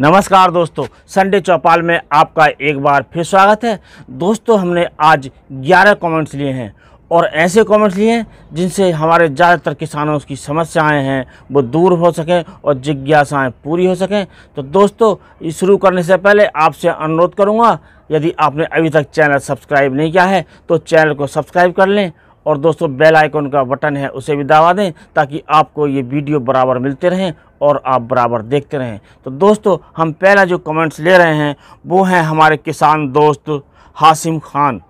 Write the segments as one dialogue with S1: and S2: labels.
S1: नमस्कार दोस्तों संडे चौपाल में आपका एक बार फिर स्वागत है दोस्तों हमने आज 11 कमेंट्स लिए हैं और ऐसे कमेंट्स लिए हैं जिनसे हमारे ज़्यादातर किसानों की समस्याएं हैं वो दूर हो सकें और जिज्ञासाएं पूरी हो सकें तो दोस्तों शुरू करने से पहले आपसे अनुरोध करूंगा यदि आपने अभी तक चैनल सब्सक्राइब नहीं किया है तो चैनल को सब्सक्राइब कर लें और दोस्तों बेल आइकन का बटन है उसे भी दबा दें ताकि आपको ये वीडियो बराबर मिलते रहें और आप बराबर देखते रहें तो दोस्तों हम पहला जो कमेंट्स ले रहे हैं वो हैं हमारे किसान दोस्त हासिम खान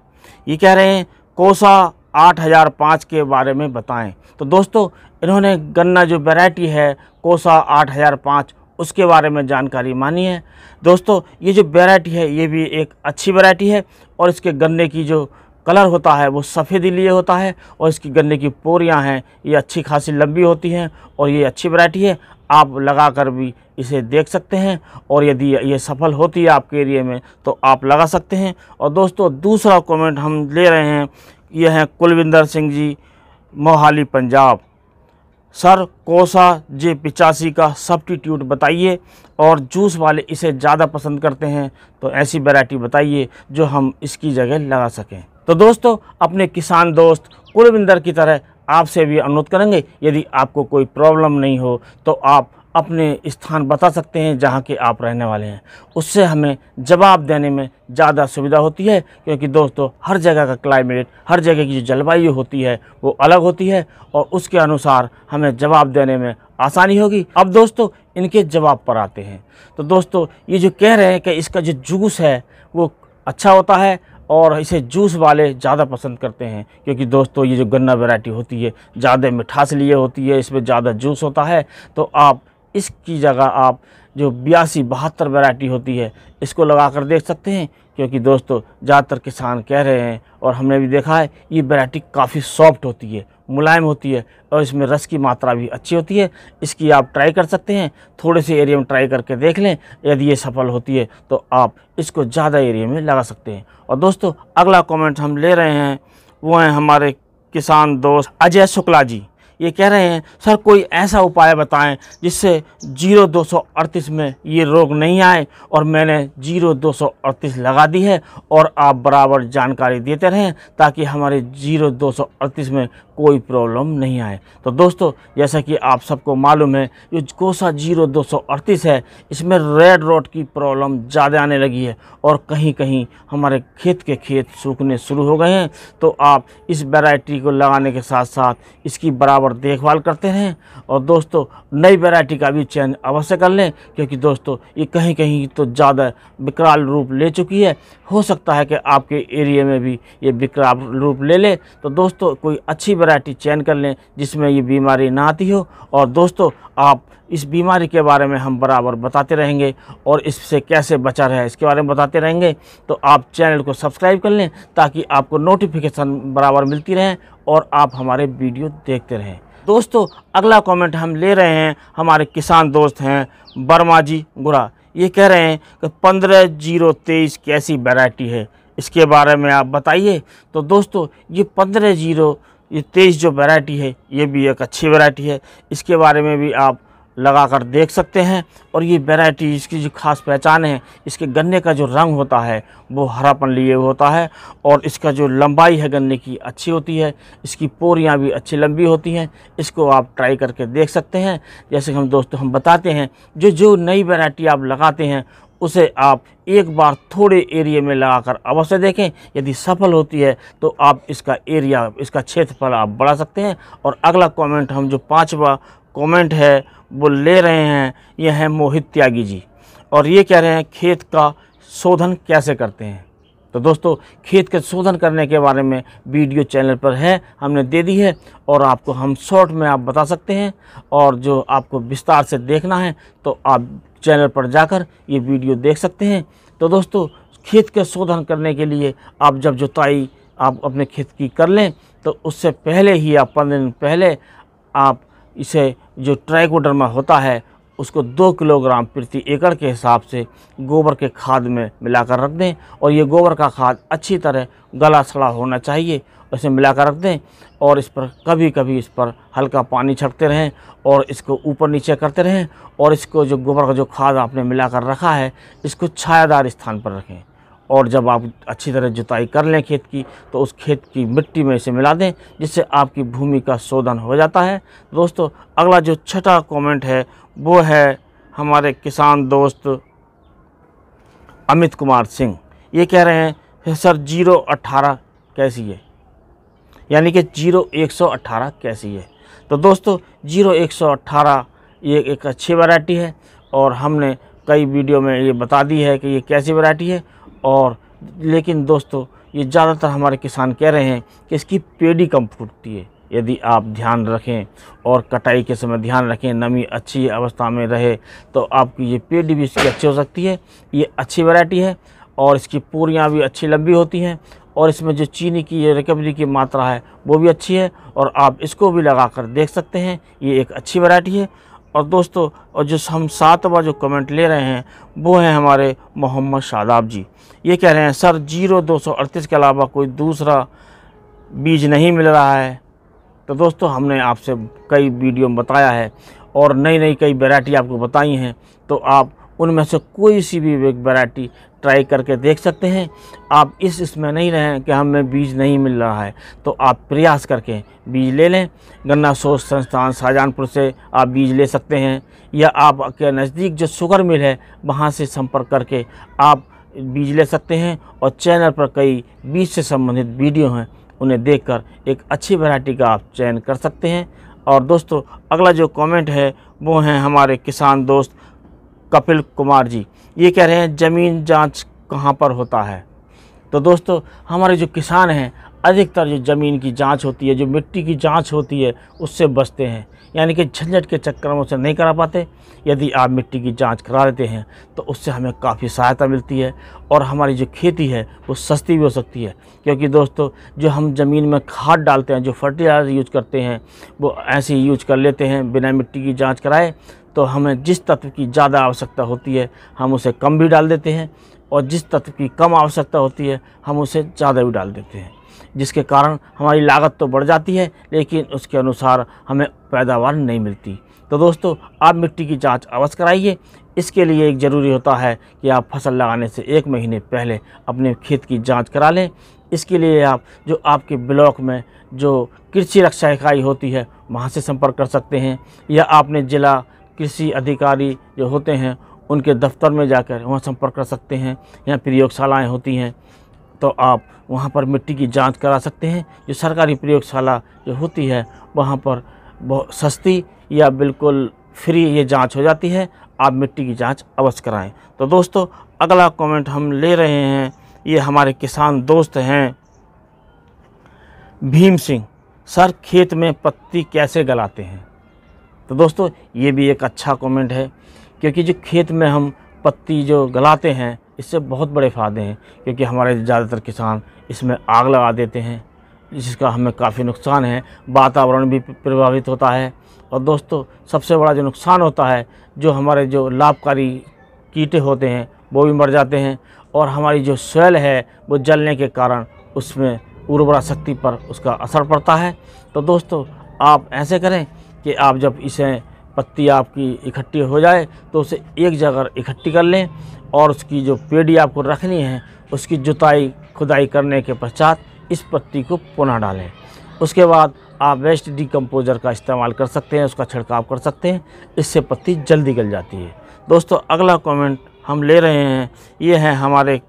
S1: ये कह रहे हैं कोसा 8005 के बारे में बताएं तो दोस्तों इन्होंने गन्ना जो वैरायटी है कोसा 8005 उसके बारे में जानकारी मानी है दोस्तों ये जो वैरायटी है ये भी एक अच्छी वैरायटी है और इसके गन्ने की जो कलर होता है वो सफ़ेद लिए होता है और इसकी गन्ने की पोरियाँ हैं ये अच्छी खासी लंबी होती हैं और ये अच्छी वैरायटी है आप लगा कर भी इसे देख सकते हैं और यदि ये सफल होती है आपके एरिए में तो आप लगा सकते हैं और दोस्तों दूसरा कमेंट हम ले रहे हैं ये हैं कुलविंदर सिंह जी मोहाली पंजाब सर कोसा जे पिचासी का सब्टीट्यूट बताइए और जूस वाले इसे ज़्यादा पसंद करते हैं तो ऐसी वैरायटी बताइए जो हम इसकी जगह लगा सकें तो दोस्तों अपने किसान दोस्त कुलविंदर की तरह आपसे भी अनुरोध करेंगे यदि आपको कोई प्रॉब्लम नहीं हो तो आप अपने स्थान बता सकते हैं जहाँ के आप रहने वाले हैं उससे हमें जवाब देने में ज़्यादा सुविधा होती है क्योंकि दोस्तों हर जगह का क्लाइमेट हर जगह की जो जलवायु होती है वो अलग होती है और उसके अनुसार हमें जवाब देने में आसानी होगी अब दोस्तों इनके जवाब पर आते हैं तो दोस्तों ये जो कह रहे हैं कि इसका जो जूस है वो अच्छा होता है और इसे जूस वाले ज़्यादा पसंद करते हैं क्योंकि दोस्तों ये जो गन्ना वैरायटी होती है ज़्यादा मिठास लिए होती है इसमें ज़्यादा जूस होता है तो आप इसकी जगह आप जो बयासी बहत्तर वैरायटी होती है इसको लगा कर देख सकते हैं क्योंकि दोस्तों ज़्यादातर किसान कह रहे हैं और हमने भी देखा है ये वैरायटी काफ़ी सॉफ्ट होती है मुलायम होती है और इसमें रस की मात्रा भी अच्छी होती है इसकी आप ट्राई कर सकते हैं थोड़े से एरिया में ट्राई करके देख लें यदि ये सफल होती है तो आप इसको ज़्यादा एरिया में लगा सकते हैं और दोस्तों अगला कमेंट हम ले रहे हैं वो हैं हमारे किसान दोस्त अजय शुक्ला जी ये कह रहे हैं सर कोई ऐसा उपाय बताएं जिससे जीरो दो सौ अड़तीस में ये रोग नहीं आए और मैंने जीरो दो सौ अड़तीस लगा दी है और आप बराबर जानकारी देते रहें ताकि हमारे जीरो दो सौ अड़तीस में कोई प्रॉब्लम नहीं आए तो दोस्तों जैसा कि आप सबको मालूम है जो कोसा जीरो दो सौ अड़तीस है इसमें रेड रोड की प्रॉब्लम ज़्यादा आने लगी है और कहीं कहीं हमारे खेत के खेत सूखने शुरू हो गए हैं तो आप इस वैरायटी को लगाने के साथ साथ इसकी बराबर बराबर देखभाल करते रहें और दोस्तों नई वैरायटी का भी चयन अवश्य कर लें क्योंकि दोस्तों ये कहीं कहीं तो ज़्यादा विकराल रूप ले चुकी है हो सकता है कि आपके एरिया में भी ये विकराल रूप ले लें तो दोस्तों कोई अच्छी वैरायटी चयन कर लें जिसमें ये बीमारी ना आती हो और दोस्तों आप इस बीमारी के बारे में हम बराबर बताते रहेंगे और इससे कैसे बचा रहे इसके बारे में बताते रहेंगे तो आप चैनल को सब्सक्राइब कर लें ताकि आपको नोटिफिकेशन बराबर मिलती रहें और आप हमारे वीडियो देखते रहें दोस्तों अगला कमेंट हम ले रहे हैं हमारे किसान दोस्त हैं वर्मा जी गुरा ये कह रहे हैं कि पंद्रह जीरो तेईस कैसी वैरायटी है इसके बारे में आप बताइए तो दोस्तों ये पंद्रह जीरो ये तेईस जो वैरायटी है ये भी एक अच्छी वैरायटी है इसके बारे में भी आप लगा कर देख सकते हैं और ये वेराइटी इसकी जो खास पहचान है इसके गन्ने का जो रंग होता है वो हरापन लिए होता है और इसका जो लंबाई है गन्ने की अच्छी होती है इसकी पोरियाँ भी अच्छी लंबी होती हैं इसको आप ट्राई करके देख सकते हैं जैसे हम दोस्तों हम बताते हैं जो जो नई वेराइटी आप लगाते हैं उसे आप एक बार थोड़े एरिए में लगाकर अवश्य देखें यदि सफल होती है तो आप इसका एरिया इसका क्षेत्रफल आप बढ़ा सकते हैं और अगला कमेंट हम जो पाँचवा कमेंट है वो ले रहे हैं ये हैं मोहित त्यागी जी और ये कह रहे हैं खेत का शोधन कैसे करते हैं तो दोस्तों खेत के शोधन करने के बारे में वीडियो चैनल पर है हमने दे दी है और आपको हम शॉर्ट में आप बता सकते हैं और जो आपको विस्तार से देखना है तो आप चैनल पर जाकर ये वीडियो देख सकते हैं तो दोस्तों खेत के शोधन करने के लिए आप जब जुताई आप अपने खेत की कर लें तो उससे पहले ही आप पंद्रह दिन पहले आप इसे जो ट्राइकोडर्मा होता है उसको दो किलोग्राम प्रति एकड़ के हिसाब से गोबर के खाद में मिलाकर रख दें और ये गोबर का खाद अच्छी तरह गला सड़ा होना चाहिए इसे मिलाकर रख दें और इस पर कभी कभी इस पर हल्का पानी छटते रहें और इसको ऊपर नीचे करते रहें और इसको जो गोबर का जो खाद आपने मिलाकर रखा है इसको छायादार स्थान पर रखें और जब आप अच्छी तरह जुताई कर लें खेत की तो उस खेत की मिट्टी में इसे मिला दें जिससे आपकी भूमि का शोधन हो जाता है दोस्तों अगला जो छठा कमेंट है वो है हमारे किसान दोस्त अमित कुमार सिंह ये कह रहे हैं सर जीरो अट्ठारह कैसी है यानी कि जीरो एक सौ अट्ठारह कैसी है तो दोस्तों जीरो एक सौ अट्ठारह ये एक अच्छी वैरायटी है और हमने कई वीडियो में ये बता दी है कि ये कैसी वैरायटी है और लेकिन दोस्तों ये ज़्यादातर हमारे किसान कह रहे हैं कि इसकी पेड़ी कम फूटती है यदि आप ध्यान रखें और कटाई के समय ध्यान रखें नमी अच्छी अवस्था में रहे तो आपकी ये पेड़ी भी इसकी अच्छी हो सकती है ये अच्छी वैरायटी है और इसकी पूरियाँ भी अच्छी लंबी होती हैं और इसमें जो चीनी की रिकवरी की मात्रा है वो भी अच्छी है और आप इसको भी लगा कर देख सकते हैं ये एक अच्छी वरायटी है और दोस्तों और जो हम सातवा जो कमेंट ले रहे हैं वो हैं हमारे मोहम्मद शादाब जी ये कह रहे हैं सर जीरो दो सौ अड़तीस के अलावा कोई दूसरा बीज नहीं मिल रहा है तो दोस्तों हमने आपसे कई वीडियो में बताया है और नई नई कई वैरायटी आपको बताई हैं तो आप उनमें से कोई सी भी वैरायटी ट्राई करके देख सकते हैं आप इस इसमें नहीं रहें कि हमें बीज नहीं मिल रहा है तो आप प्रयास करके बीज ले लें गन्ना सोच संस्थान शाहजहानपुर से आप बीज ले सकते हैं या आपके नज़दीक जो शुगर मिल है वहाँ से संपर्क करके आप बीज ले सकते हैं और चैनल पर कई बीज से संबंधित वीडियो हैं उन्हें देखकर एक अच्छी वैरायटी का आप चयन कर सकते हैं और दोस्तों अगला जो कमेंट है वो हैं हमारे किसान दोस्त कपिल कुमार जी ये कह रहे हैं ज़मीन जांच कहाँ पर होता है तो दोस्तों हमारे जो किसान हैं अधिकतर जो ज़मीन की जांच होती है जो मिट्टी की जांच होती है उससे बचते हैं यानी कि झंझट के चक्कर में उसे नहीं करा पाते यदि आप मिट्टी की जांच करा लेते हैं तो उससे हमें काफ़ी सहायता मिलती है और हमारी जो खेती है वो सस्ती भी हो सकती है क्योंकि दोस्तों जो हम ज़मीन में खाद डालते हैं जो फर्टिलाइज़र यूज करते हैं वो ऐसे ही यूज कर लेते हैं बिना मिट्टी की जाँच कराए तो हमें जिस तत्व की ज़्यादा आवश्यकता होती है हम उसे कम भी डाल देते हैं और जिस तत्व की कम आवश्यकता होती है हम उसे ज़्यादा भी डाल देते हैं जिसके कारण हमारी लागत तो बढ़ जाती है लेकिन उसके अनुसार हमें पैदावार नहीं मिलती तो दोस्तों आप मिट्टी की जांच अवश्य कराइए इसके लिए एक ज़रूरी होता है कि आप फसल लगाने से एक महीने पहले अपने खेत की जांच करा लें इसके लिए आप जो आपके ब्लॉक में जो कृषि रक्षा इकाई होती है वहाँ से संपर्क कर सकते हैं या आपने ज़िला कृषि अधिकारी जो होते हैं उनके दफ्तर में जाकर वहाँ संपर्क कर सकते हैं या प्रयोगशालाएँ होती हैं तो आप वहाँ पर मिट्टी की जांच करा सकते हैं जो सरकारी प्रयोगशाला जो होती है वहाँ पर बहुत सस्ती या बिल्कुल फ्री ये जांच हो जाती है आप मिट्टी की जांच अवश्य कराएं तो दोस्तों अगला कमेंट हम ले रहे हैं ये हमारे किसान दोस्त हैं भीम सिंह सर खेत में पत्ती कैसे गलाते हैं तो दोस्तों ये भी एक अच्छा कमेंट है क्योंकि जो खेत में हम पत्ती जो गलाते हैं इससे बहुत बड़े फ़ायदे हैं क्योंकि हमारे ज़्यादातर किसान इसमें आग लगा देते हैं जिसका हमें काफ़ी नुकसान है वातावरण भी प्रभावित होता है और दोस्तों सबसे बड़ा जो नुकसान होता है जो हमारे जो लाभकारी कीटे होते हैं वो भी मर जाते हैं और हमारी जो सोयल है वो जलने के कारण उसमें उर्वरा शक्ति पर उसका असर पड़ता है तो दोस्तों आप ऐसे करें कि आप जब इसे पत्ती आपकी इकट्ठी हो जाए तो उसे एक जगह इकट्ठी कर लें और उसकी जो पेड़ी आपको रखनी है उसकी जुताई खुदाई करने के पश्चात इस पत्ती को पुनः डालें उसके बाद आप वेस्ट डिकम्पोज़र का इस्तेमाल कर सकते हैं उसका छिड़काव कर सकते हैं इससे पत्ती जल्दी गल जाती है दोस्तों अगला कमेंट हम ले रहे हैं ये हैं हमारे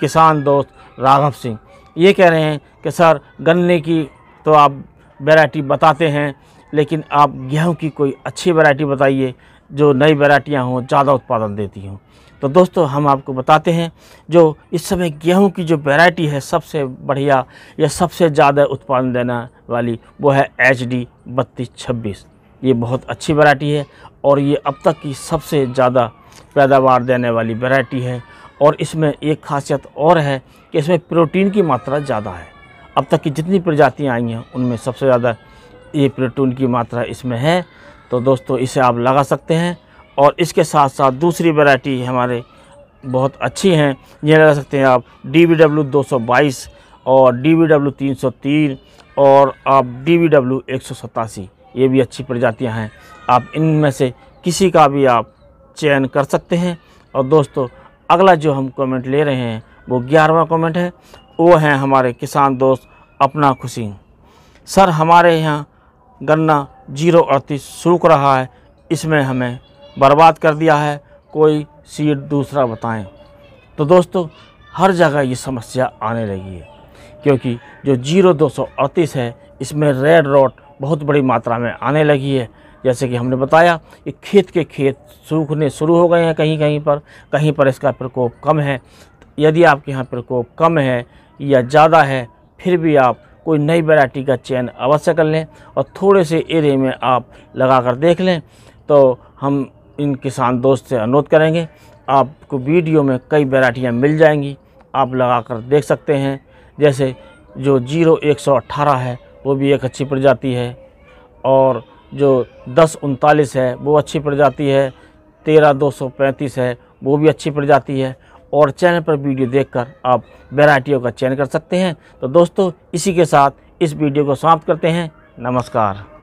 S1: किसान दोस्त राघव सिंह ये कह रहे हैं कि सर गन्ने की तो आप वेराइटी बताते हैं लेकिन आप गेहूँ की कोई अच्छी वैरायटी बताइए जो नई वैरायटियाँ हों ज़्यादा उत्पादन देती हों तो दोस्तों हम आपको बताते हैं जो इस समय गेहूँ की जो वैरायटी है सबसे बढ़िया या सबसे ज़्यादा उत्पादन देना वाली वो है एच डी बत्तीस छब्बीस ये बहुत अच्छी वैरायटी है और ये अब तक की सबसे ज़्यादा पैदावार देने वाली वैरायटी है और इसमें एक खासियत और है कि इसमें प्रोटीन की मात्रा ज़्यादा है अब तक की जितनी प्रजातियाँ आई हैं उनमें सबसे ज़्यादा ये प्रोटीन की मात्रा इसमें है तो दोस्तों इसे आप लगा सकते हैं और इसके साथ साथ दूसरी वैरायटी हमारे बहुत अच्छी हैं ये लगा सकते हैं आप डी वी डब्ल्यू दो सौ बाईस और डी वी डब्ल्यू तीन सौ तीन और आप डी वी डब्ल्यू एक सौ सतासी ये भी अच्छी प्रजातियां हैं आप इनमें से किसी का भी आप चयन कर सकते हैं और दोस्तों अगला जो हम कमेंट ले रहे हैं वो ग्यारहवा कमेंट है वो हैं हमारे किसान दोस्त अपना खुशी सर हमारे यहाँ गन्ना जीरो अड़तीस सूख रहा है इसमें हमें बर्बाद कर दिया है कोई सीड दूसरा बताएं तो दोस्तों हर जगह ये समस्या आने लगी है क्योंकि जो जीरो दो सौ अड़तीस है इसमें रेड रॉट बहुत बड़ी मात्रा में आने लगी है जैसे कि हमने बताया कि खेत के खेत सूखने शुरू हो गए हैं कहीं कहीं पर कहीं पर इसका प्रकोप कम है यदि आपके यहाँ प्रकोप कम है या ज़्यादा है फिर भी आप कोई नई वैरायटी का चयन अवश्य कर लें और थोड़े से एरिए में आप लगा कर देख लें तो हम इन किसान दोस्त से अनुरोध करेंगे आपको वीडियो में कई वैरायटियाँ मिल जाएंगी आप लगा कर देख सकते हैं जैसे जो जीरो एक सौ अट्ठारह है वो भी एक अच्छी प्रजाति है और जो दस उनतालीस है वो अच्छी प्रजाति है तेरह दो सौ पैंतीस है वो भी अच्छी प्रजाति है और चैनल पर वीडियो देखकर आप वेराइटियों का चयन कर सकते हैं तो दोस्तों इसी के साथ इस वीडियो को समाप्त करते हैं नमस्कार